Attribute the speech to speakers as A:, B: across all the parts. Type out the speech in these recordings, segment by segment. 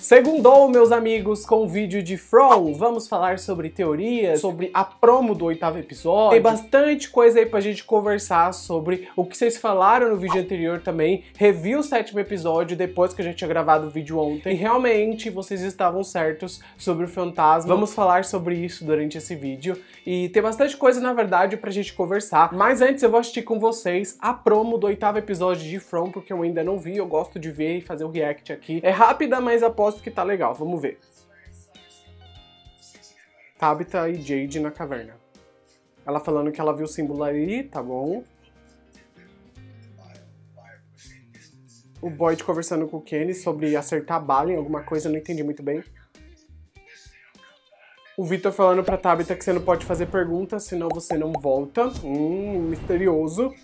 A: Segundou, meus amigos, com o vídeo de From. Vamos falar sobre teorias, sobre a promo do oitavo episódio. Tem bastante coisa aí pra gente conversar sobre o que vocês falaram no vídeo anterior também. Revi o sétimo episódio depois que a gente tinha gravado o vídeo ontem. E realmente vocês estavam certos sobre o fantasma. Vamos falar sobre isso durante esse vídeo. E tem bastante coisa, na verdade, pra gente conversar. Mas antes eu vou assistir com vocês a promo do oitavo episódio de From, porque eu ainda não vi. Eu gosto de ver e fazer o um react aqui. É rápida, mas após propósito que tá legal, vamos ver. Tabitha e Jade na caverna. Ela falando que ela viu o símbolo ali, tá bom. O Boyd conversando com o Kenny sobre acertar a bala em alguma coisa, não entendi muito bem. O Victor falando pra Tabitha que você não pode fazer perguntas, senão você não volta. Hum, misterioso.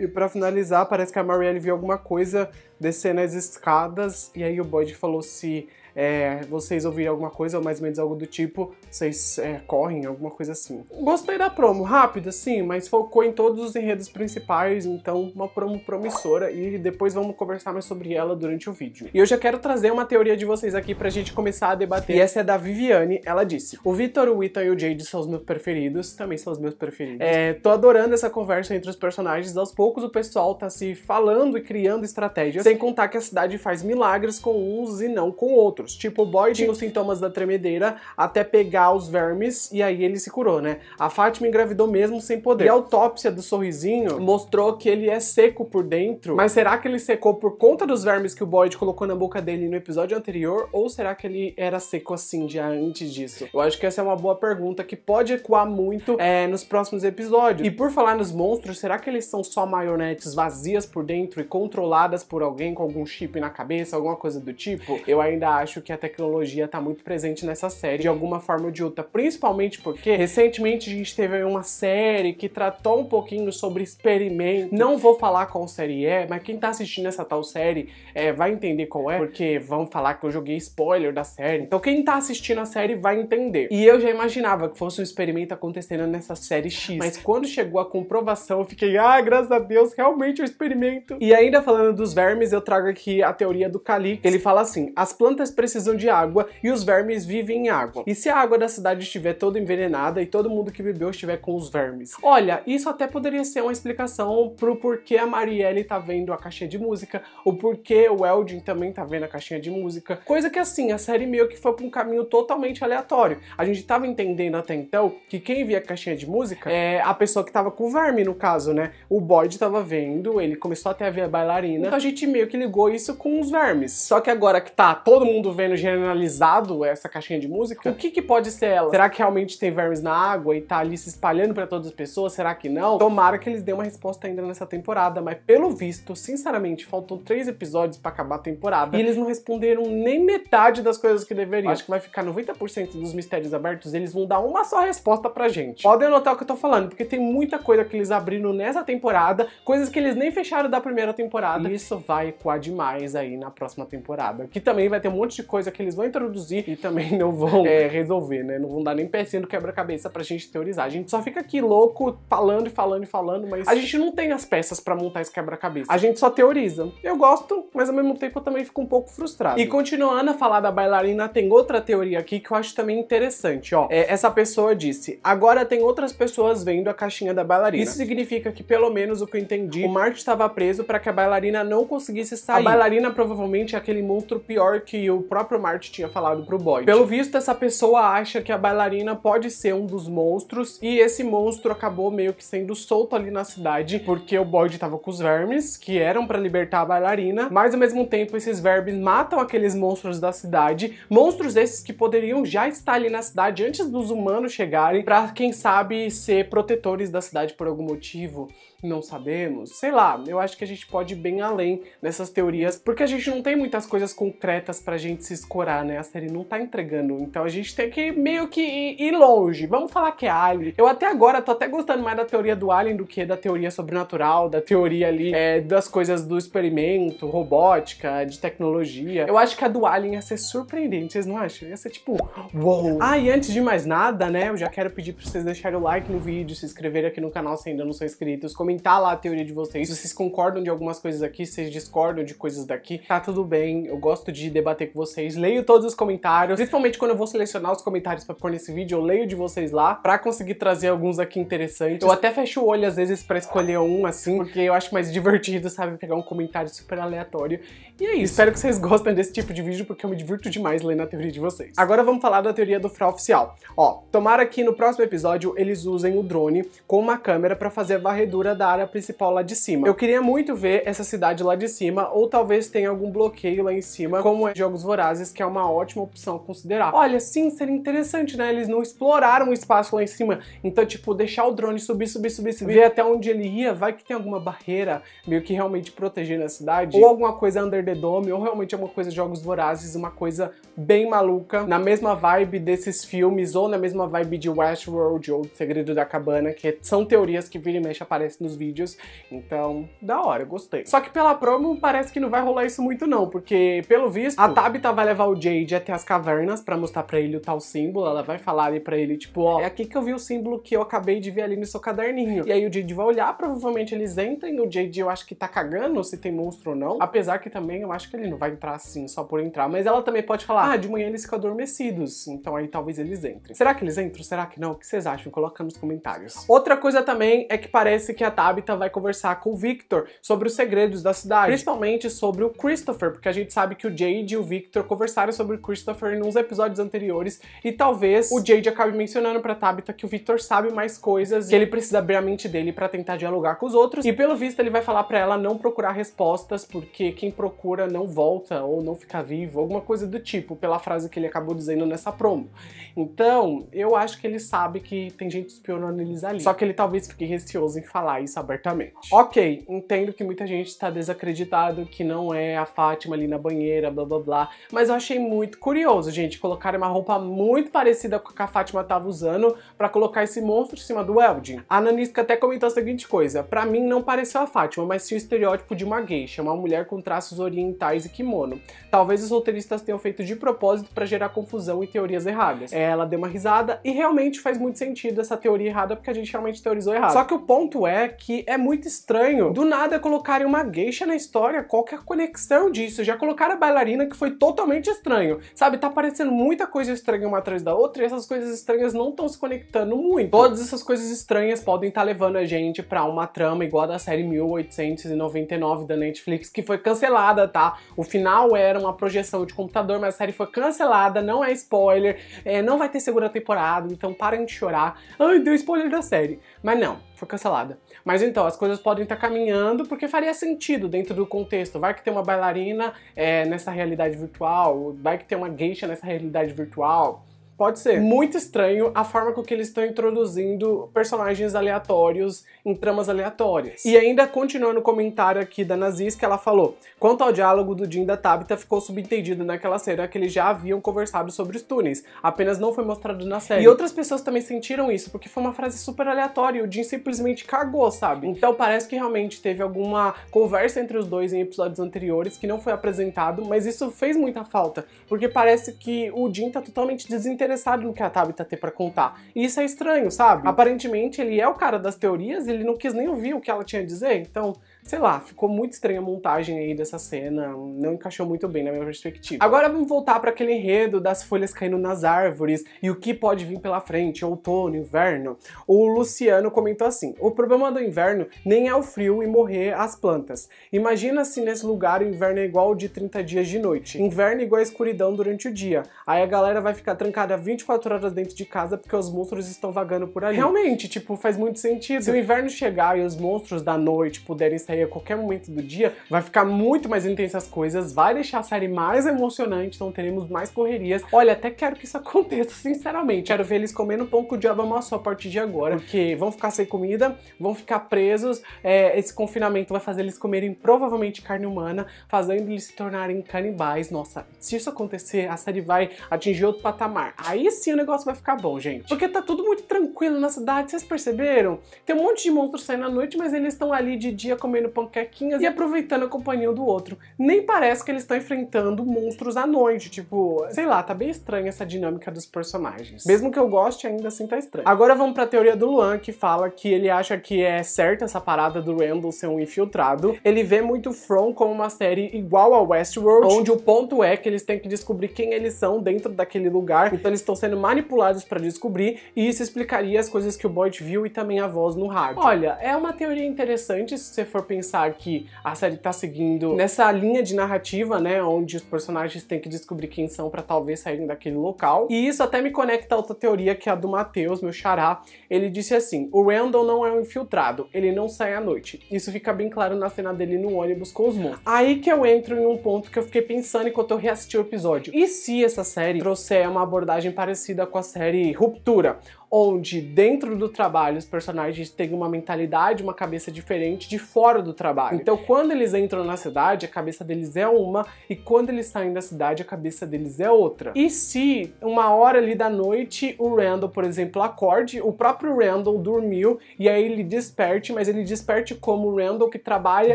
A: E para finalizar, parece que a Marielle viu alguma coisa descendo as escadas e aí o Boyd falou se é, vocês ouvirem alguma coisa, ou mais ou menos algo do tipo, vocês é, correm, alguma coisa assim. Gostei da promo, rápida sim, mas focou em todos os enredos principais, então uma promo promissora e depois vamos conversar mais sobre ela durante o vídeo. E eu já quero trazer uma teoria de vocês aqui pra gente começar a debater. E essa é da Viviane, ela disse: O Vitor, o Ethan e o Jade são os meus preferidos, também são os meus preferidos. É, tô adorando essa conversa entre os personagens, aos poucos o pessoal tá se falando e criando estratégias, sem contar que a cidade faz milagres com uns e não com outros. Tipo, o boy tinha os sintomas da tremedeira até pegar os vermes e aí ele se curou, né? A Fátima engravidou mesmo sem poder. E a autópsia do sorrisinho mostrou que ele é seco por dentro. Mas será que ele secou por conta dos vermes que o Boyd colocou na boca dele no episódio anterior? Ou será que ele era seco assim já antes disso? Eu acho que essa é uma boa pergunta que pode ecoar muito é, nos próximos episódios. E por falar nos monstros, será que eles são só marionetes vazias por dentro e controladas por alguém com algum chip na cabeça, alguma coisa do tipo? Eu ainda acho acho que a tecnologia está muito presente nessa série, de alguma forma ou de outra. Principalmente porque, recentemente, a gente teve uma série que tratou um pouquinho sobre experimento. Não vou falar qual série é, mas quem tá assistindo essa tal série é, vai entender qual é, porque vão falar que eu joguei spoiler da série. Então quem tá assistindo a série vai entender. E eu já imaginava que fosse um experimento acontecendo nessa série X. Mas quando chegou a comprovação, eu fiquei, ah, graças a Deus, realmente é um experimento. E ainda falando dos vermes, eu trago aqui a teoria do Calix. Ele fala assim, as plantas precisam de água e os vermes vivem em água. E se a água da cidade estiver toda envenenada e todo mundo que bebeu estiver com os vermes? Olha, isso até poderia ser uma explicação pro porquê a Marielle tá vendo a caixinha de música, o porquê o Eldin também tá vendo a caixinha de música. Coisa que assim, a série meio que foi pra um caminho totalmente aleatório. A gente tava entendendo até então que quem via a caixinha de música é a pessoa que tava com o verme, no caso, né? O Boyd tava vendo, ele começou até a ver a bailarina. Então a gente meio que ligou isso com os vermes. Só que agora que tá todo mundo mundo vendo generalizado essa caixinha de música, o que, que pode ser ela? Será que realmente tem vermes na água e tá ali se espalhando para todas as pessoas? Será que não? Tomara que eles dêem uma resposta ainda nessa temporada, mas pelo visto, sinceramente, faltam três episódios para acabar a temporada e eles não responderam nem metade das coisas que deveriam. Acho que vai ficar 90% dos mistérios abertos, eles vão dar uma só resposta pra gente. Podem anotar o que eu tô falando, porque tem muita coisa que eles abriram nessa temporada, coisas que eles nem fecharam da primeira temporada. E isso vai ecoar demais aí na próxima temporada, que também vai ter um monte de de coisa que eles vão introduzir e também não vão é, né? resolver, né? Não vão dar nem pecinha do quebra-cabeça pra gente teorizar. A gente só fica aqui louco, falando e falando e falando, mas a gente não tem as peças para montar esse quebra-cabeça. A gente só teoriza. Eu gosto, mas ao mesmo tempo eu também fico um pouco frustrado. E continuando a falar da bailarina, tem outra teoria aqui que eu acho também interessante, ó. É, essa pessoa disse, agora tem outras pessoas vendo a caixinha da bailarina. Isso significa que, pelo menos o que eu entendi, o Marte estava preso para que a bailarina não conseguisse sair. A bailarina provavelmente é aquele monstro pior que o próprio Marty tinha falado pro Boyd. Pelo visto, essa pessoa acha que a bailarina pode ser um dos monstros e esse monstro acabou meio que sendo solto ali na cidade porque o Boyd tava com os vermes que eram para libertar a bailarina, mas ao mesmo tempo esses vermes matam aqueles monstros da cidade, monstros esses que poderiam já estar ali na cidade antes dos humanos chegarem para quem sabe ser protetores da cidade por algum motivo não sabemos. Sei lá, eu acho que a gente pode ir bem além dessas teorias, porque a gente não tem muitas coisas concretas pra gente se escorar, né? A série não tá entregando, então a gente tem que meio que ir longe. Vamos falar que é Alien. Eu até agora tô até gostando mais da teoria do Alien do que da teoria sobrenatural, da teoria ali é, das coisas do experimento, robótica, de tecnologia. Eu acho que a do Alien ia ser surpreendente, vocês não acham? Ia ser tipo, uou! Ah, e antes de mais nada, né, eu já quero pedir pra vocês deixarem o like no vídeo, se inscreverem aqui no canal se ainda não são inscritos, como comentar lá a teoria de vocês. Se vocês concordam de algumas coisas aqui, se vocês discordam de coisas daqui, tá tudo bem. Eu gosto de debater com vocês. Leio todos os comentários, principalmente quando eu vou selecionar os comentários para pôr nesse vídeo, eu leio de vocês lá para conseguir trazer alguns aqui interessantes. Eu até fecho o olho às vezes para escolher um assim, porque eu acho mais divertido, sabe, pegar um comentário super aleatório. E é isso. Espero que vocês gostem desse tipo de vídeo porque eu me divirto demais lendo a teoria de vocês. Agora vamos falar da teoria do Fra oficial. Ó, tomara que no próximo episódio eles usem o drone com uma câmera para fazer a varredura da área principal lá de cima. Eu queria muito ver essa cidade lá de cima, ou talvez tenha algum bloqueio lá em cima, como é Jogos Vorazes, que é uma ótima opção a considerar. Olha, sim, seria interessante, né? Eles não exploraram o espaço lá em cima, então, tipo, deixar o drone subir, subir, subir, subir, ver até onde ele ia, vai que tem alguma barreira meio que realmente protegendo a cidade, ou alguma coisa under the dome, ou realmente alguma é coisa Jogos Vorazes, uma coisa bem maluca, na mesma vibe desses filmes, ou na mesma vibe de Westworld ou Segredo da Cabana, que são teorias que vira e mexe aparecem no vídeos. Então, da hora, gostei. Só que pela promo parece que não vai rolar isso muito não, porque pelo visto a Tabitha tá, vai levar o Jade até as cavernas para mostrar para ele o tal símbolo, ela vai falar ali para ele tipo, ó, é aqui que eu vi o símbolo que eu acabei de ver ali no seu caderninho. E aí o Jade vai olhar, provavelmente eles entram, o Jade eu acho que tá cagando se tem monstro ou não, apesar que também eu acho que ele não vai entrar assim só por entrar, mas ela também pode falar, ah, de manhã eles ficam adormecidos, então aí talvez eles entrem. Será que eles entram? Será que não? O que vocês acham? Coloca nos comentários. Outra coisa também é que parece que a Tabitha vai conversar com o Victor sobre os segredos da cidade, principalmente sobre o Christopher, porque a gente sabe que o Jade e o Victor conversaram sobre o Christopher em uns episódios anteriores e talvez o Jade acabe mencionando pra Tabitha que o Victor sabe mais coisas e ele precisa abrir a mente dele para tentar dialogar com os outros e pelo visto ele vai falar para ela não procurar respostas porque quem procura não volta ou não fica vivo, alguma coisa do tipo, pela frase que ele acabou dizendo nessa promo. Então, eu acho que ele sabe que tem gente espionando eles ali. Só que ele talvez fique receoso em falar isso isso abertamente. Ok, entendo que muita gente está desacreditado que não é a Fátima ali na banheira, blá blá blá, mas eu achei muito curioso, gente, colocar uma roupa muito parecida com a que a Fátima estava usando para colocar esse monstro em cima do Eldin. A Nanisca até comentou a seguinte coisa, para mim não pareceu a Fátima, mas sim o estereótipo de uma geisha, uma mulher com traços orientais e kimono. Talvez os roteiristas tenham feito de propósito para gerar confusão e teorias erradas. É, ela deu uma risada e realmente faz muito sentido essa teoria errada porque a gente realmente teorizou errado. Só que o ponto é que é muito estranho. Do nada colocarem uma geisha na história, qual que é a conexão disso? Já colocaram a bailarina que foi totalmente estranho. Sabe, tá parecendo muita coisa estranha uma atrás da outra e essas coisas estranhas não estão se conectando muito. Todas essas coisas estranhas podem estar tá levando a gente pra uma trama igual a da série 1899 da Netflix, que foi cancelada, tá? O final era uma projeção de computador, mas a série foi cancelada, não é spoiler, é, não vai ter segunda temporada, então parem de chorar. Ai, deu spoiler da série. Mas não, foi cancelada. Mas então, as coisas podem estar tá caminhando porque faria sentido dentro do contexto. Vai que tem uma bailarina é, nessa realidade virtual, vai que tem uma geisha nessa realidade virtual. Pode ser. Muito estranho a forma com que eles estão introduzindo personagens aleatórios em tramas aleatórias. E ainda continuando o comentário aqui da Nazis, que ela falou: quanto ao diálogo do Jim da Tabitha, ficou subentendido naquela cena que eles já haviam conversado sobre os túneis, apenas não foi mostrado na série. E outras pessoas também sentiram isso, porque foi uma frase super aleatória e o Jim simplesmente cagou, sabe? Então parece que realmente teve alguma conversa entre os dois em episódios anteriores que não foi apresentado, mas isso fez muita falta, porque parece que o Jim tá totalmente desinteressado interessado no que a Tabitha tem para contar. E isso é estranho, sabe? Aparentemente ele é o cara das teorias, ele não quis nem ouvir o que ela tinha a dizer, então sei lá, ficou muito estranha a montagem aí dessa cena, não encaixou muito bem na minha perspectiva. Agora vamos voltar para aquele enredo das folhas caindo nas árvores e o que pode vir pela frente, outono, inverno. O Luciano comentou assim: "O problema do inverno nem é o frio e morrer as plantas. Imagina se nesse lugar o inverno é igual de 30 dias de noite. Inverno igual a escuridão durante o dia. Aí a galera vai ficar trancada 24 horas dentro de casa porque os monstros estão vagando por ali." Realmente, tipo, faz muito sentido. Se o inverno chegar e os monstros da noite puderem sair a qualquer momento do dia, vai ficar muito mais intensa as coisas, vai deixar a série mais emocionante, então teremos mais correrias. Olha, até quero que isso aconteça, sinceramente. Quero ver eles comendo pão com o diabo amassou a partir de agora, porque vão ficar sem comida, vão ficar presos, é, esse confinamento vai fazer eles comerem provavelmente carne humana, fazendo eles se tornarem canibais. Nossa, se isso acontecer, a série vai atingir outro patamar. Aí sim o negócio vai ficar bom, gente. Porque tá tudo muito tranquilo na cidade, vocês perceberam? Tem um monte de monstros saindo à noite, mas eles estão ali de dia comendo comendo panquequinhas e aproveitando a companhia do outro. Nem parece que eles estão enfrentando monstros à noite, tipo, sei lá, tá bem estranha essa dinâmica dos personagens. Mesmo que eu goste, ainda assim tá estranho. Agora vamos pra teoria do Luan, que fala que ele acha que é certa essa parada do Randall ser um infiltrado. Ele vê muito From como uma série igual a Westworld, onde o ponto é que eles têm que descobrir quem eles são dentro daquele lugar, então eles estão sendo manipulados para descobrir, e isso explicaria as coisas que o Boyd viu e também a voz no rádio. Olha, é uma teoria interessante se você for pensar que a série tá seguindo nessa linha de narrativa, né, onde os personagens têm que descobrir quem são para talvez saírem daquele local. E isso até me conecta a outra teoria que é a do Matheus, meu xará. Ele disse assim: "O Randall não é um infiltrado, ele não sai à noite". Isso fica bem claro na cena dele no ônibus com os monstros. Aí que eu entro em um ponto que eu fiquei pensando enquanto eu reassisti o episódio. E se essa série trouxer uma abordagem parecida com a série Ruptura, onde dentro do trabalho os personagens têm uma mentalidade, uma cabeça diferente de fora fora do trabalho. Então, quando eles entram na cidade, a cabeça deles é uma, e quando eles saem da cidade, a cabeça deles é outra. E se uma hora ali da noite o Randall, por exemplo, acorde, o próprio Randall dormiu e aí ele desperte, mas ele desperte como Randall que trabalha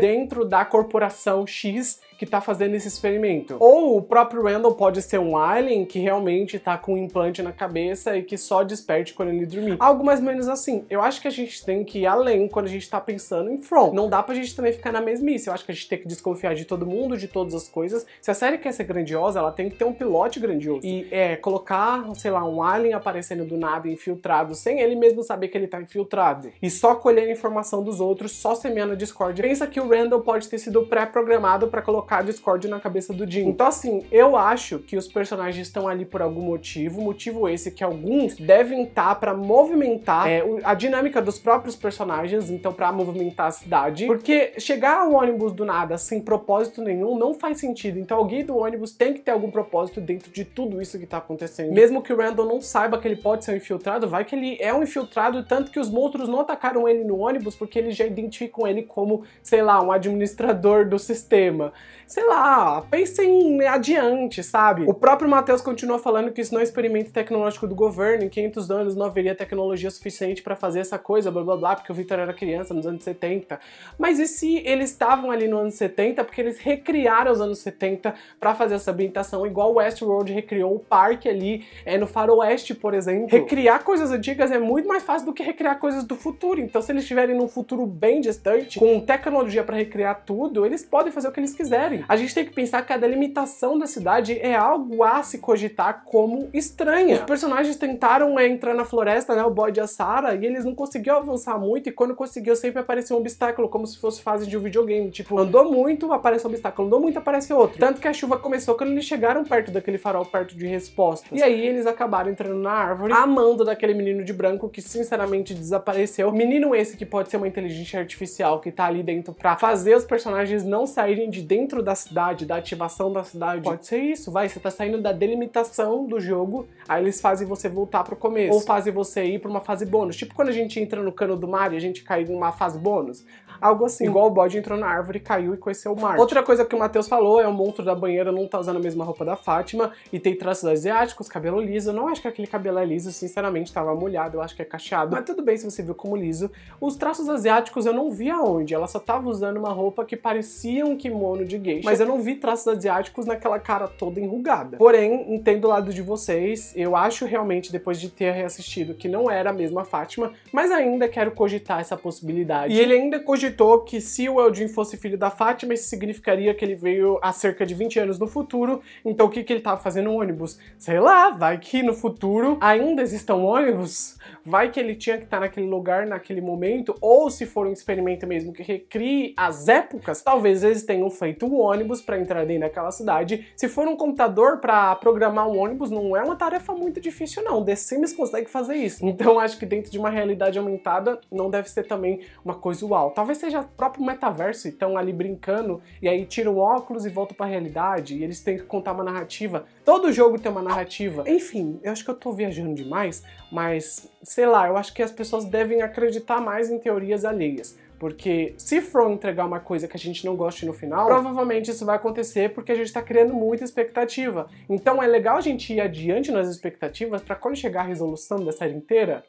A: dentro da corporação X que está fazendo esse experimento. Ou o próprio Randall pode ser um alien que realmente está com um implante na cabeça e que só desperte quando ele dormir. Algo mais ou menos assim. Eu acho que a gente tem que ir além quando a gente está pensando em From. Não dá pra gente também ficar na mesmice. Eu acho que a gente tem que desconfiar de todo mundo, de todas as coisas. Se a série quer ser grandiosa, ela tem que ter um pilote grandioso. E é, colocar, sei lá, um alien aparecendo do nada, infiltrado, sem ele mesmo saber que ele tá infiltrado. E só colher a informação dos outros, só semeando Discord. Pensa que o Randall pode ter sido pré-programado para colocar tacar Discord na cabeça do Jim. Então, assim, eu acho que os personagens estão ali por algum motivo, motivo esse que alguns devem estar para movimentar é, a dinâmica dos próprios personagens, então para movimentar a cidade, porque chegar ao ônibus do nada sem propósito nenhum não faz sentido. Então, alguém do ônibus tem que ter algum propósito dentro de tudo isso que tá acontecendo. Mesmo que o Randall não saiba que ele pode ser um infiltrado, vai que ele é um infiltrado, tanto que os monstros não atacaram ele no ônibus porque eles já identificam ele como, sei lá, um administrador do sistema sei lá, pensem adiante, sabe? O próprio Matheus continua falando que isso não é experimento tecnológico do governo, em 500 anos não haveria tecnologia suficiente para fazer essa coisa, blá blá blá, porque o Victor era criança nos anos 70. Mas e se eles estavam ali no anos 70 porque eles recriaram os anos 70 para fazer essa ambientação, igual o Westworld recriou o parque ali, é no faroeste, por exemplo. Recriar coisas antigas é muito mais fácil do que recriar coisas do futuro. Então, se eles estiverem num futuro bem distante, com tecnologia para recriar tudo, eles podem fazer o que eles quiserem a gente tem que pensar que a delimitação da cidade é algo a se cogitar como estranha. É. Os personagens tentaram entrar na floresta, né, o bode e a Sarah, e eles não conseguiam avançar muito, e quando conseguiu sempre apareceu um obstáculo, como se fosse fase de um videogame. Tipo, andou muito, aparece um obstáculo, andou muito, aparece outro. Tanto que a chuva começou quando eles chegaram perto daquele farol, perto de respostas. E aí eles acabaram entrando na árvore, amando daquele menino de branco que sinceramente desapareceu. Menino esse que pode ser uma inteligência artificial que tá ali dentro pra fazer os personagens não saírem de dentro da cidade, da ativação da cidade. Pode ser isso, vai. Você tá saindo da delimitação do jogo, aí eles fazem você voltar pro começo. Ou fazem você ir pra uma fase bônus. Tipo quando a gente entra no cano do mar e a gente cai numa fase bônus. Algo assim, igual o bode entrou na árvore, caiu e conheceu o mar. Outra coisa que o Matheus falou é o monstro da banheira não tá usando a mesma roupa da Fátima e tem traços asiáticos, cabelo liso. Eu não acho que aquele cabelo é liso, sinceramente, tava molhado, eu acho que é cacheado. Mas tudo bem se você viu como liso. Os traços asiáticos eu não vi aonde, ela só tava usando uma roupa que parecia um kimono de geisha, mas eu não vi traços asiáticos naquela cara toda enrugada. Porém, entendo o lado de vocês, eu acho realmente, depois de ter reassistido, que não era a mesma Fátima, mas ainda quero cogitar essa possibilidade. E ele ainda cogitou cogitou que se o Eldin fosse filho da Fátima, isso significaria que ele veio há cerca de 20 anos no futuro. Então o que, que ele tava fazendo no ônibus? Sei lá, vai que no futuro ainda existam ônibus? Vai que ele tinha que estar tá naquele lugar, naquele momento? Ou se for um experimento mesmo que recrie as épocas, talvez eles tenham feito um ônibus para entrar dentro daquela cidade. Se for um computador para programar um ônibus, não é uma tarefa muito difícil não. The Sims consegue fazer isso. Então acho que dentro de uma realidade aumentada, não deve ser também uma coisa uau. Talvez Talvez seja o próprio metaverso, então ali brincando, e aí tira o óculos e volta para a realidade, e eles têm que contar uma narrativa. Todo jogo tem uma narrativa. Enfim, eu acho que eu tô viajando demais, mas sei lá, eu acho que as pessoas devem acreditar mais em teorias alheias. Porque se for entregar uma coisa que a gente não goste no final, provavelmente isso vai acontecer porque a gente está criando muita expectativa. Então é legal a gente ir adiante nas expectativas para quando chegar a resolução da série inteira,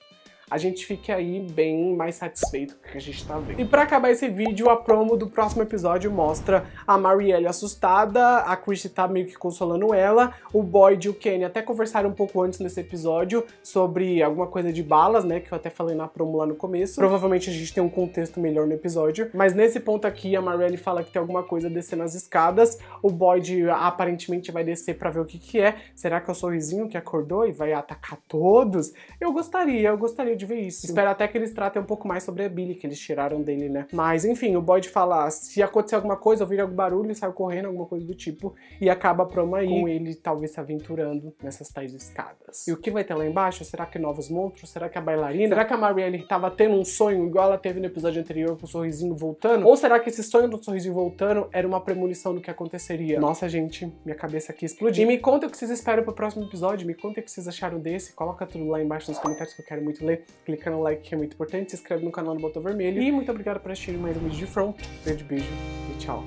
A: a gente fique aí bem mais satisfeito com o que a gente tá vendo. E pra acabar esse vídeo, a promo do próximo episódio mostra a Marielle assustada, a Chris tá meio que consolando ela, o Boyd e o Kenny até conversaram um pouco antes nesse episódio sobre alguma coisa de balas, né, que eu até falei na promo lá no começo. Provavelmente a gente tem um contexto melhor no episódio, mas nesse ponto aqui a Marielle fala que tem alguma coisa descendo as escadas, o Boyd aparentemente vai descer pra ver o que que é. Será que é o sorrisinho que acordou e vai atacar todos? Eu gostaria, eu gostaria gostaria de ver isso. Espero até que eles tratem um pouco mais sobre a Billy, que eles tiraram dele, né? Mas enfim, o Boyd fala: se acontecer alguma coisa, ouvir algum barulho, ele sai correndo, alguma coisa do tipo, e acaba a promo aí, com ele talvez se aventurando nessas tais escadas. E o que vai ter lá embaixo? Será que novos monstros? Será que a bailarina? Será que a Marielle estava tendo um sonho igual ela teve no episódio anterior com o sorrisinho voltando? Ou será que esse sonho do sorrisinho voltando era uma premonição do que aconteceria? Nossa, gente, minha cabeça aqui explodiu. E me conta o que vocês esperam pro próximo episódio, me conta o que vocês acharam desse, coloca tudo lá embaixo nos comentários que eu quero muito ler clica no like que é muito importante, se inscreve no canal no botão vermelho. E muito obrigado por assistir mais um vídeo de Front. Grande beijo e tchau!